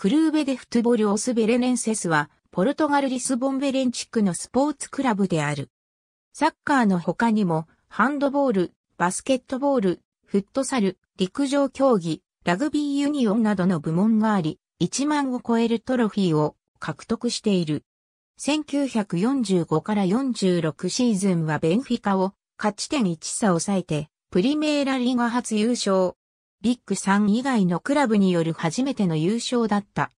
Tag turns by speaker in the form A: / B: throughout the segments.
A: クルーベデフトボルオスベレネンセスは、ポルトガルリスボンベレン地区のスポーツクラブである。サッカーの他にも、ハンドボール、バスケットボール、フットサル、陸上競技、ラグビーユニオンなどの部門があり、1万を超えるトロフィーを獲得している。1945から46シーズンはベンフィカを勝ち点1差抑えて、プリメーラリーガ初優勝。ビッグ3以外のクラブによる初めての優勝だった。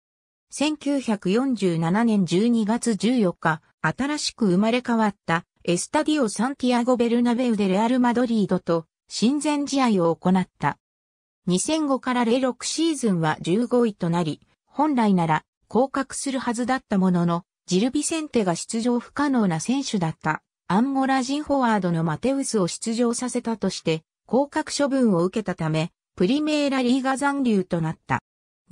A: 1947年12月14日、新しく生まれ変わったエスタディオ・サンティアゴ・ベルナベウでレアル・マドリードと親善試合を行った。2005から06シーズンは15位となり、本来なら降格するはずだったものの、ジルビセンテが出場不可能な選手だったアンゴラ人フォワードのマテウスを出場させたとして、降格処分を受けたため、プリメーラリーガ残留となった。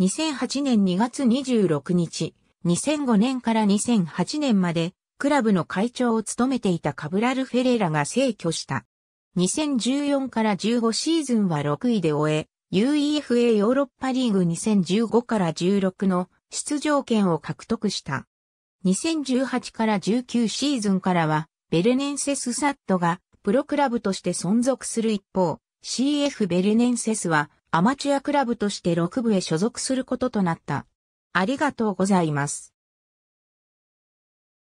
A: 2008年2月26日、2005年から2008年まで、クラブの会長を務めていたカブラル・フェレラが逝去した。2014から15シーズンは6位で終え、UEFA ヨーロッパリーグ2015から16の出場権を獲得した。2018から19シーズンからは、ベルネンセスサットがプロクラブとして存続する一方、CF ベルネンセスはアマチュアクラブとして6部へ所属することとなった。ありがとうございます。